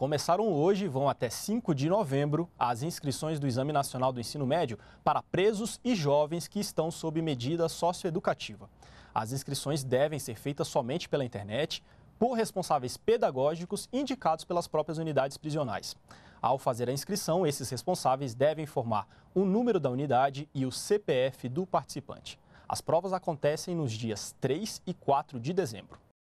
Começaram hoje e vão até 5 de novembro as inscrições do Exame Nacional do Ensino Médio para presos e jovens que estão sob medida socioeducativa. As inscrições devem ser feitas somente pela internet, por responsáveis pedagógicos indicados pelas próprias unidades prisionais. Ao fazer a inscrição, esses responsáveis devem informar o número da unidade e o CPF do participante. As provas acontecem nos dias 3 e 4 de dezembro.